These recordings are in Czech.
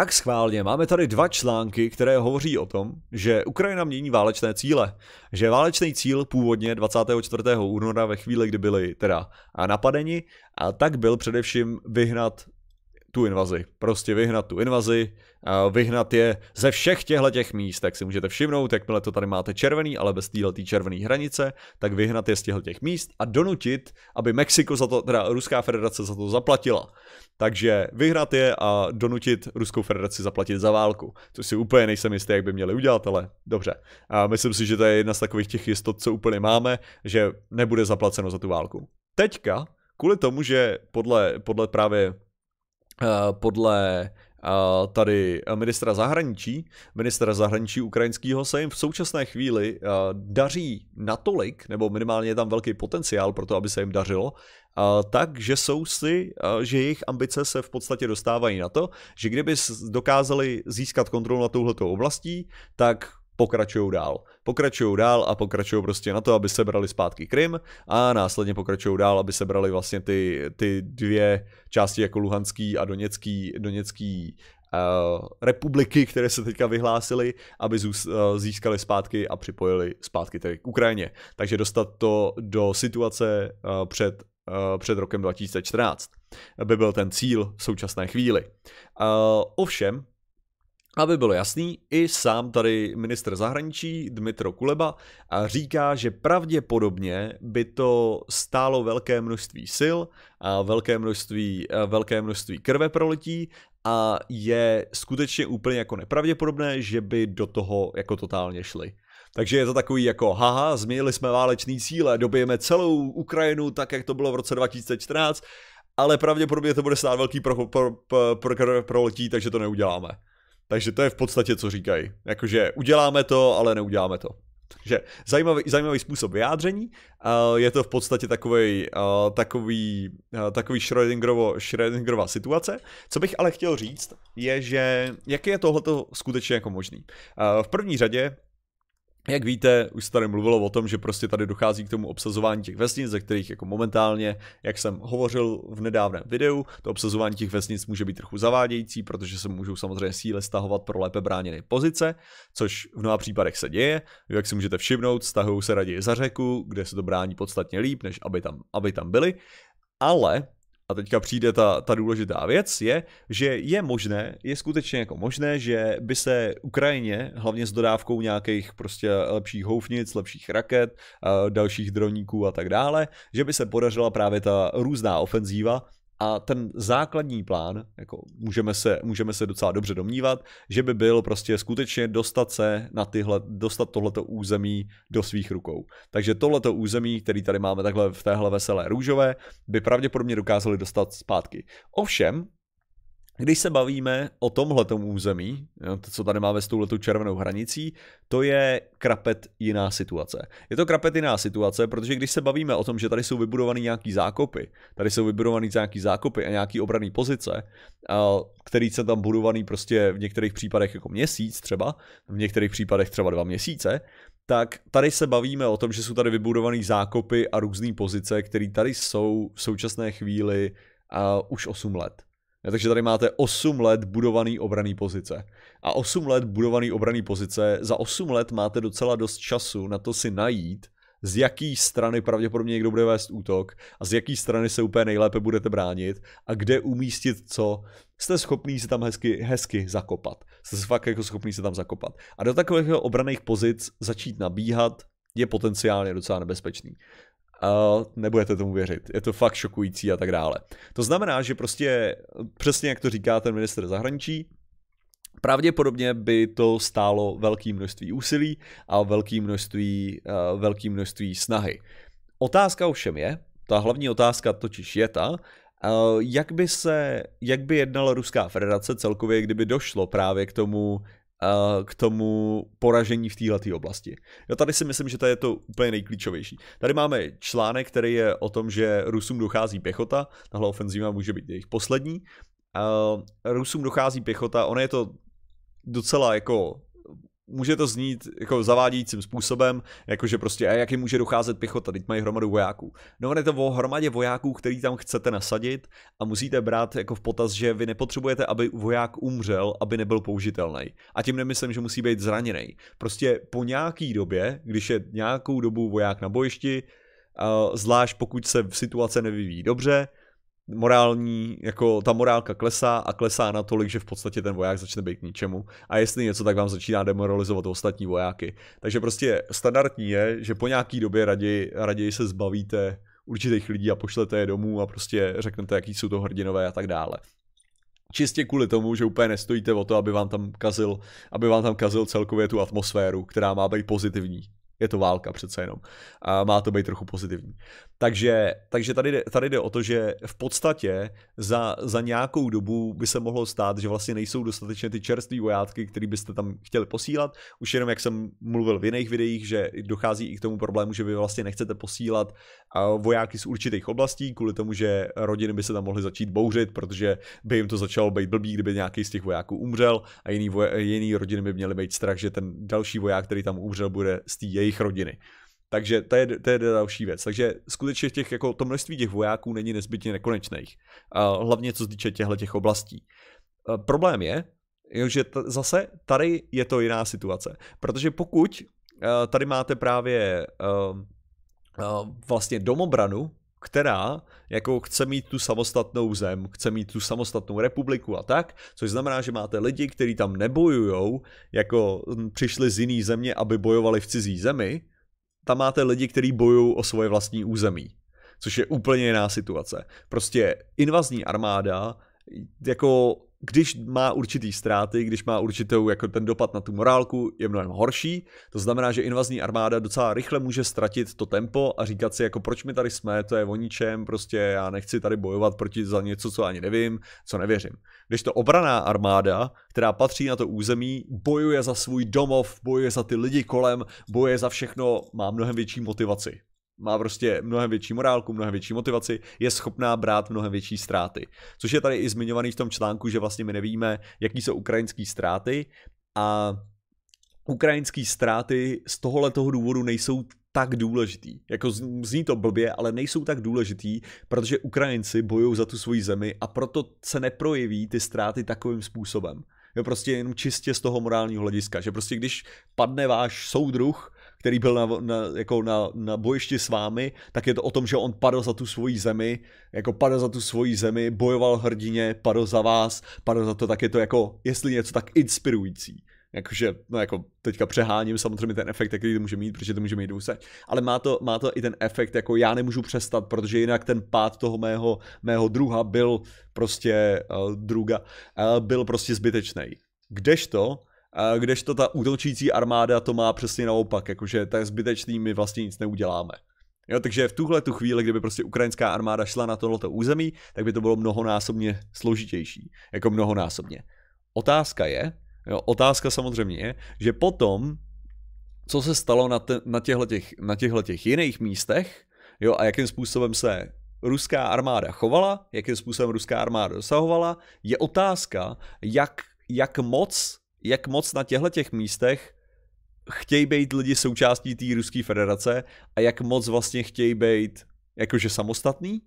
Tak schválně, máme tady dva články, které hovoří o tom, že Ukrajina mění válečné cíle. Že válečný cíl původně 24. února ve chvíli, kdy byli teda napadeni, a tak byl především vyhnat tu invazi. Prostě vyhnat tu invazi, vyhnat je ze všech těchto těch míst, tak si můžete všimnout, jakmile to tady máte červený, ale bez této červené hranice, tak vyhnat je z těchto těch míst a donutit, aby Mexiko za to, teda Ruská federace za to zaplatila. Takže vyhrát je a donutit Ruskou federaci zaplatit za válku, což si úplně nejsem jistý, jak by měli udělat, ale dobře. A myslím si, že to je jedna z takových těch jistot, co úplně máme, že nebude zaplaceno za tu válku. Teďka, kvůli tomu, že podle, podle právě Eh, podle eh, tady ministra zahraničí, ministra zahraničí ukrajinského se jim v současné chvíli eh, daří natolik, nebo minimálně je tam velký potenciál pro to, aby se jim dařilo, takže jsou si, že jejich ambice se v podstatě dostávají na to, že kdyby dokázali získat kontrolu nad touhletou oblastí, tak pokračují dál. Pokračují dál a pokračují prostě na to, aby sebrali zpátky Krym a následně pokračují dál, aby sebrali vlastně ty, ty dvě části jako Luhanský a Doněcký, Doněcký Uh, republiky, které se teďka vyhlásily, aby zůz, uh, eh, získali zpátky a připojili zpátky tedy k Ukrajině. Takže dostat to do situace uh, před, před rokem 2014 by byl ten cíl v současné chvíli. Ovšem, aby bylo jasný, i sám tady ministr zahraničí Dmitro Kuleba říká, že pravděpodobně by to stálo velké množství sil a velké množství, velké množství krve prolití a je skutečně úplně jako nepravděpodobné, že by do toho jako totálně šli. Takže je to takový jako, haha, změnili jsme válečný cíle, dobijeme celou Ukrajinu tak, jak to bylo v roce 2014, ale pravděpodobně to bude stát velký pro, pro, pro, pro, pro, pro, pro, pro, letí, takže to neuděláme. Takže to je v podstatě, co říkají. Jakože uděláme to, ale neuděláme to. Takže zajímavý, zajímavý způsob vyjádření. Eh, je to v podstatě eh, takový, takový, eh, takový Schrödingerovo, Schrödingerova situace. Co bych ale chtěl říct, je, že jak je tohleto skutečně jako možný. V první řadě jak víte, už se tady mluvilo o tom, že prostě tady dochází k tomu obsazování těch vesnic, ze kterých jako momentálně, jak jsem hovořil v nedávném videu, to obsazování těch vesnic může být trochu zavádějící, protože se můžou samozřejmě síle stahovat pro lépe bráněné pozice, což v mnoha případech se děje. Jak si můžete všimnout, stahují se raději za řeku, kde se to brání podstatně líp, než aby tam, aby tam byli. Ale a teďka přijde ta, ta důležitá věc, je, že je možné, je skutečně jako možné, že by se Ukrajině, hlavně s dodávkou nějakých prostě lepších houfnic, lepších raket, dalších droníků a tak dále, že by se podařila právě ta různá ofenzíva, a ten základní plán, jako můžeme se, můžeme se docela dobře domnívat, že by byl prostě skutečně dostat se na tyhle, dostat tohleto území do svých rukou. Takže tohleto území, který tady máme takhle v téhle veselé růžové, by pravděpodobně dokázali dostat zpátky. Ovšem, když se bavíme o tomhle území, to, co tady máme s touhletou červenou hranicí, to je krapet jiná situace. Je to krapet jiná situace, protože když se bavíme o tom, že tady jsou vybudované nějaký zákopy, tady jsou vybudované nějaký zákopy a nějaký obrané pozice, který se tam budovaný prostě v některých případech jako měsíc třeba, v některých případech třeba dva měsíce, tak tady se bavíme o tom, že jsou tady vybudované zákopy a různé pozice, které tady jsou v současné chvíli už 8 let. Ja, takže tady máte 8 let budovaný obraný pozice. A 8 let budovaný obraný pozice, za 8 let máte docela dost času na to si najít, z jaký strany pravděpodobně někdo bude vést útok a z jaký strany se úplně nejlépe budete bránit a kde umístit co, jste schopný se tam hezky, hezky zakopat. Jste fakt jako schopný se tam zakopat. A do takových obraných pozic začít nabíhat je potenciálně docela nebezpečný nebudete tomu věřit. Je to fakt šokující a tak dále. To znamená, že prostě přesně jak to říká ten minister zahraničí, Pravděpodobně by to stálo velké množství úsilí a velké množství, eh, velký množství snahy. Otázka ovšem je, ta hlavní otázka totiž je ta, eh, jak by, se, jak by jednala Ruská federace celkově, kdyby došlo právě k tomu k tomu poražení v této oblasti. Jo, tady si myslím, že to je to úplně nejklíčovější. Tady máme článek, který je o tom, že Rusům dochází pěchota, tahle ofenzíva může být jejich poslední. Rusům dochází pěchota, ono je to docela jako může to znít jako zavádějícím způsobem, jakože prostě a jaký může docházet pěchota, teď mají hromadu vojáků. No on je to o hromadě vojáků, který tam chcete nasadit a musíte brát jako v potaz, že vy nepotřebujete, aby voják umřel, aby nebyl použitelný. A tím nemyslím, že musí být zraněný. Prostě po nějaký době, když je nějakou dobu voják na bojišti, zvlášť pokud se v situace nevyvíjí dobře, morální, jako ta morálka klesá a klesá natolik, že v podstatě ten voják začne být k ničemu. A jestli něco, tak vám začíná demoralizovat ostatní vojáky. Takže prostě standardní je, že po nějaký době raději, raději se zbavíte určitých lidí a pošlete je domů a prostě řeknete, jaký jsou to hrdinové a tak dále. Čistě kvůli tomu, že úplně nestojíte o to, aby vám tam kazil, aby vám tam kazil celkově tu atmosféru, která má být pozitivní je to válka přece jenom. A má to být trochu pozitivní. Takže, takže tady, jde, tady jde o to, že v podstatě za, za nějakou dobu by se mohlo stát, že vlastně nejsou dostatečně ty čerstvé vojátky, které byste tam chtěli posílat. Už jenom jak jsem mluvil v jiných videích, že dochází i k tomu problému, že vy vlastně nechcete posílat vojáky z určitých oblastí, kvůli tomu, že rodiny by se tam mohly začít bouřit, protože by jim to začalo být blbý, kdyby nějaký z těch vojáků umřel a jiný, voj- jiný rodiny by měly být strach, že ten další voják, který tam umřel, bude z té jejich rodiny. Takže to je, to je další věc. Takže skutečně těch, jako to množství těch vojáků není nezbytně nekonečných. Hlavně co se týče těchto těch oblastí. E, problém je, že t- zase tady je to jiná situace. Protože pokud e, tady máte právě e, vlastně domobranu, která jako chce mít tu samostatnou zem, chce mít tu samostatnou republiku a tak, což znamená, že máte lidi, kteří tam nebojujou, jako hm, přišli z jiný země, aby bojovali v cizí zemi, tam máte lidi, kteří bojují o svoje vlastní území, což je úplně jiná situace. Prostě invazní armáda jako když má určitý ztráty, když má určitou jako ten dopad na tu morálku, je mnohem horší. To znamená, že invazní armáda docela rychle může ztratit to tempo a říkat si, jako proč my tady jsme, to je o ničem, prostě já nechci tady bojovat proti za něco, co ani nevím, co nevěřím. Když to obraná armáda, která patří na to území, bojuje za svůj domov, bojuje za ty lidi kolem, bojuje za všechno, má mnohem větší motivaci má prostě mnohem větší morálku, mnohem větší motivaci, je schopná brát mnohem větší ztráty. Což je tady i zmiňovaný v tom článku, že vlastně my nevíme, jaký jsou ukrajinský ztráty a ukrajinský ztráty z tohohle toho důvodu nejsou tak důležitý. Jako zní to blbě, ale nejsou tak důležitý, protože Ukrajinci bojují za tu svoji zemi a proto se neprojeví ty ztráty takovým způsobem. Jo, prostě jenom čistě z toho morálního hlediska, že prostě když padne váš soudruh, který byl na, na, jako na, na bojišti s vámi, tak je to o tom, že on padl za tu svoji zemi, jako padl za tu svoji zemi, bojoval hrdině, padl za vás, padl za to, tak je to jako, jestli něco, tak inspirující. Jakože, no jako teďka přeháním samozřejmě ten efekt, který to může mít, protože to může mít důse. Ale má to, má to i ten efekt, jako já nemůžu přestat, protože jinak ten pád toho mého, mého druha byl prostě, uh, druga, uh, byl prostě zbytečný. Kdežto, kdežto ta útočící armáda to má přesně naopak, jakože to je zbytečný, my vlastně nic neuděláme. Jo, takže v tuhle tu chvíli, kdyby prostě ukrajinská armáda šla na tohleto území, tak by to bylo mnohonásobně složitější. Jako mnohonásobně. Otázka je, jo, otázka samozřejmě je, že potom, co se stalo na, te, na, těchto těch jiných místech, jo, a jakým způsobem se ruská armáda chovala, jakým způsobem ruská armáda dosahovala, je otázka, jak, jak moc jak moc na těchto těch místech chtějí být lidi součástí té Ruské federace a jak moc vlastně chtějí být jakože samostatný,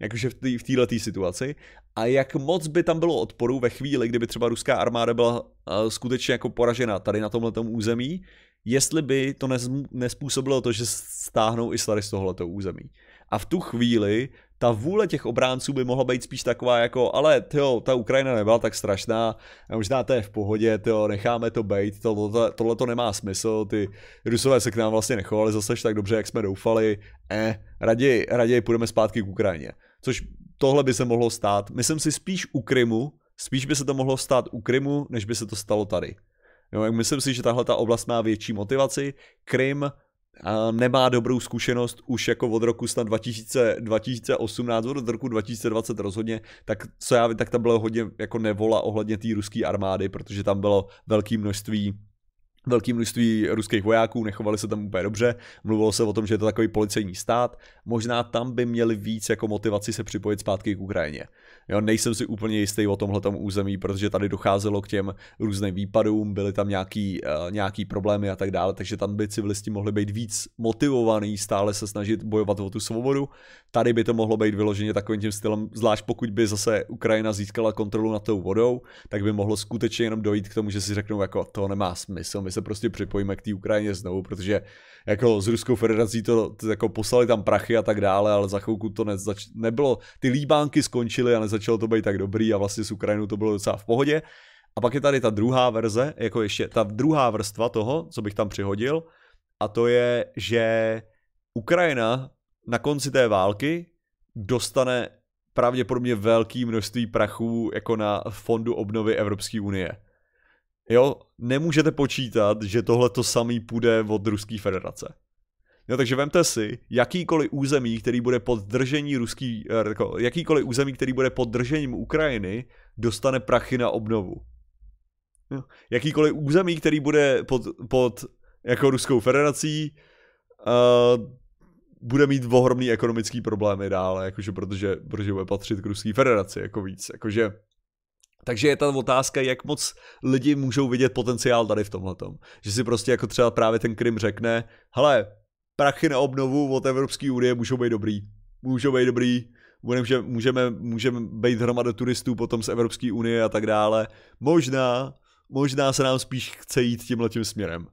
jakože v této tý, situaci a jak moc by tam bylo odporu ve chvíli, kdyby třeba ruská armáda byla uh, skutečně jako poražena tady na tomhle území, jestli by to nespůsobilo to, že stáhnou Islary z tohoto území. A v tu chvíli ta vůle těch obránců by mohla být spíš taková jako, ale tyjo, ta Ukrajina nebyla tak strašná, možná to je v pohodě, tyjo, necháme to být, to, tohle to nemá smysl, ty Rusové se k nám vlastně nechovali zase tak dobře, jak jsme doufali, eh, raději, raději půjdeme zpátky k Ukrajině. Což tohle by se mohlo stát, myslím si spíš u Krymu, spíš by se to mohlo stát u Krymu, než by se to stalo tady. Jo, jak myslím si, že tahle ta oblast má větší motivaci. Krym nemá dobrou zkušenost už jako od roku snad 2000, 2018, od roku 2020 rozhodně, tak co já vím, tak tam bylo hodně jako nevola ohledně té ruské armády, protože tam bylo velké množství velké množství ruských vojáků, nechovali se tam úplně dobře, mluvilo se o tom, že je to takový policejní stát, možná tam by měli víc jako motivaci se připojit zpátky k Ukrajině. Jo, nejsem si úplně jistý o tomhle území, protože tady docházelo k těm různým výpadům, byly tam nějaký, uh, nějaký problémy a tak dále, takže tam by civilisti mohli být víc motivovaní, stále se snažit bojovat o tu svobodu. Tady by to mohlo být vyloženě takovým tím stylem, zvlášť pokud by zase Ukrajina získala kontrolu nad tou vodou, tak by mohlo skutečně jenom dojít k tomu, že si řeknou, jako to nemá smysl, my se prostě připojíme k té Ukrajině znovu, protože jako s Ruskou federací to, to jako poslali tam prachy a tak dále, ale za chvilku to nezač- nebylo. Ty líbánky skončily a začalo to být tak dobrý a vlastně s Ukrajinou to bylo docela v pohodě. A pak je tady ta druhá verze, jako ještě ta druhá vrstva toho, co bych tam přihodil, a to je, že Ukrajina na konci té války dostane pravděpodobně velké množství prachů jako na fondu obnovy Evropské unie. Jo, nemůžete počítat, že tohle to samý půjde od Ruské federace. No takže vemte si, jakýkoliv území, který bude pod držení ruský, eh, jako, jakýkoliv území, který bude pod držením Ukrajiny, dostane prachy na obnovu. No, jakýkoliv území, který bude pod, pod jako Ruskou federací, uh, bude mít ohromný ekonomický problémy dále, jakože protože, protože bude patřit k Ruské federaci, jako víc, jakože takže je ta otázka, jak moc lidi můžou vidět potenciál tady v tomhle. Že si prostě jako třeba právě ten Krym řekne, hele, prachy na obnovu od Evropské unie můžou být dobrý. Můžou být dobrý, můžeme, můžeme, můžeme být hromada turistů potom z Evropské unie a tak dále. Možná, možná se nám spíš chce jít tímhle tím směrem.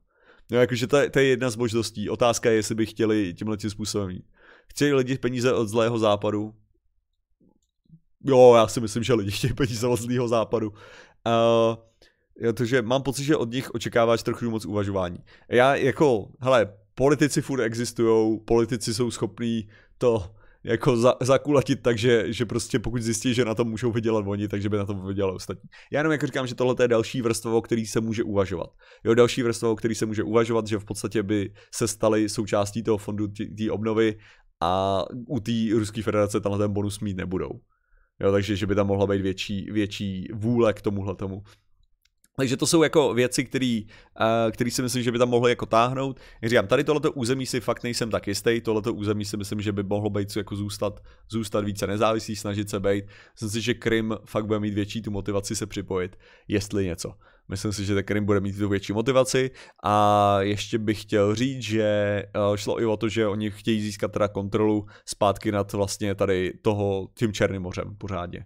No jakože to, to je jedna z možností. Otázka je, jestli by chtěli tímhle tím způsobem jít. Chtějí lidi peníze od zlého západu? Jo, já si myslím, že lidi chtějí peníze od zlého západu. Uh, eh, protože mám pocit, že od nich očekáváš trochu moc uvažování. Já jako, hele, politici furt existují, politici jsou schopní to jako za, zakulatit tak, že, že prostě pokud zjistí, že na tom můžou vydělat oni, takže by na tom vydělali ostatní. Já jenom jako říkám, že tohle je další vrstva, o který se může uvažovat. Jo, další vrstva, o který se může uvažovat, že v podstatě by se staly součástí toho fondu té obnovy a u té Ruské federace tenhle ten bonus mít nebudou. Jo, takže že by tam mohla být větší, větší vůle k tomuhle tomu. Takže to jsou jako věci, které uh, eh, si myslím, že by tam mohly jako táhnout. Jak říkám, tady tohleto území si fakt nejsem tak jistý, tohleto území si myslím, že by mohlo být jako zůstat, zůstat více nezávislý, snažit se být. Myslím si, že Krym fakt bude mít větší tu motivaci se připojit, jestli něco. Myslím si, že ten Krym bude mít tu větší motivaci a ještě bych chtěl říct, že eh, šlo i o to, že oni chtějí získat teda kontrolu zpátky nad vlastně tady toho tím Černým mořem pořádně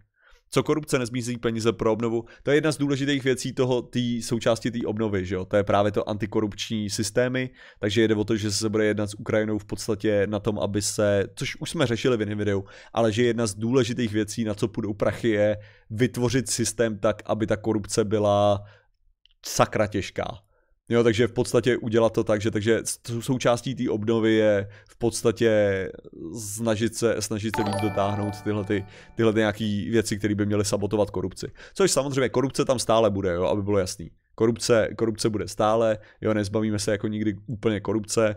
co korupce nezmizí peníze pro obnovu. To je jedna z důležitých věcí toho, tý, součásti té obnovy, že jo? To je právě to antikorupční systémy, takže jde o to, že se bude jednat s Ukrajinou v podstatě na tom, aby se, což už jsme řešili v jiném videu, ale že jedna z důležitých věcí, na co půjdou prachy, je vytvořit systém tak, aby ta korupce byla sakra těžká Jo, takže v podstatě udělat to tak, že takže součástí té obnovy je v podstatě snažit se, snažit se víc dotáhnout tyhle, ty, tyhle ty nějaký věci, které by měly sabotovat korupci. Což samozřejmě korupce tam stále bude, jo, aby bylo jasný. Korupce, korupce bude stále, jo, nezbavíme se jako nikdy úplně korupce,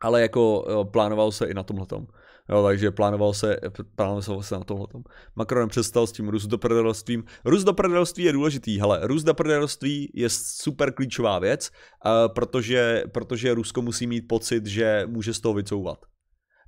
ale jako jo, plánovalo se i na tomhle tom. Jo, takže plánoval se, plánoval se vlastně na tohle. Macron přestal s tím růst do prdelství. Růst do prdelství je důležitý, hele, růst do prdelství je super klíčová věc, eh, protože, protože Rusko musí mít pocit, že může z toho vycouvat.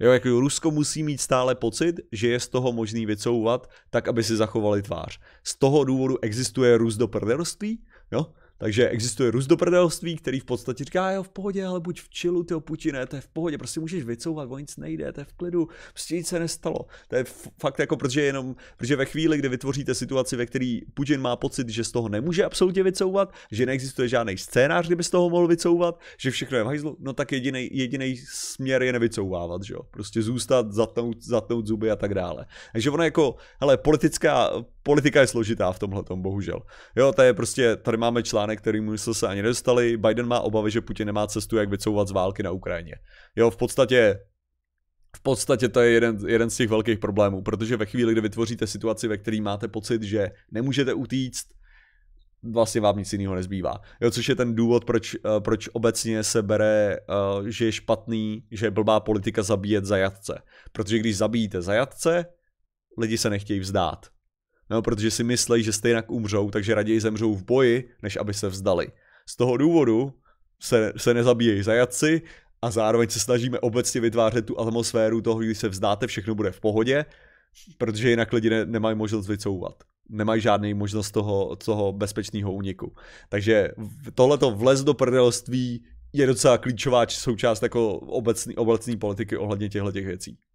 Jo, jako Rusko musí mít stále pocit, že je z toho možný vycouvat, tak aby si zachovali tvář. Z toho důvodu existuje růst do prdelství, jo, takže existuje růst do prdelství, který v podstatě říká, jo, v pohodě, ale buď v čilu, ty Putine, to je v pohodě, prostě můžeš vycouvat, o nic nejde, to je v klidu, prostě nic se nestalo. To je fakt jako, protože jenom, protože ve chvíli, kdy vytvoříte situaci, ve které Putin má pocit, že z toho nemůže absolutně vycouvat, že neexistuje žádný scénář, kdyby z toho mohl vycouvat, že všechno je v hajzlu, no tak jediný směr je nevycouvávat, že jo, prostě zůstat, zatnout, zatnout zuby a tak dále. Takže ono jako, hele, politická, politika je složitá v tomhle, bohužel. Jo, to je prostě, tady máme článek článek, kterým jsme se ani nedostali. Biden má obavy, že Putin nemá cestu, jak vycouvat z války na Ukrajině. Jo, v podstatě v podstatě to je jeden, jeden z těch velkých problémů, protože ve chvíli, kdy vytvoříte situaci, ve které máte pocit, že nemůžete utíct, vlastně vám nic jiného nezbývá. Jo, což je ten důvod, proč, eh, proč obecně se bere, eh, že je špatný, že je blbá politika zabíjet zajatce. Protože když zabijíte zajatce, lidi se nechtějí vzdát. No, protože si myslí, že stejně umřou, takže raději zemřou v boji, než aby se vzdali. Z toho důvodu se, se nezabíjejí zajatci a zároveň se snažíme obecně vytvářet tu atmosféru toho, když se vzdáte, všechno bude v pohodě, protože jinak lidi ne, nemají možnost vycouvat. Nemají žádný možnost toho, toho bezpečného úniku. Takže tohleto vlez do prdelství je docela klíčová součást jako obecní obecný politiky ohledně těchto těch věcí.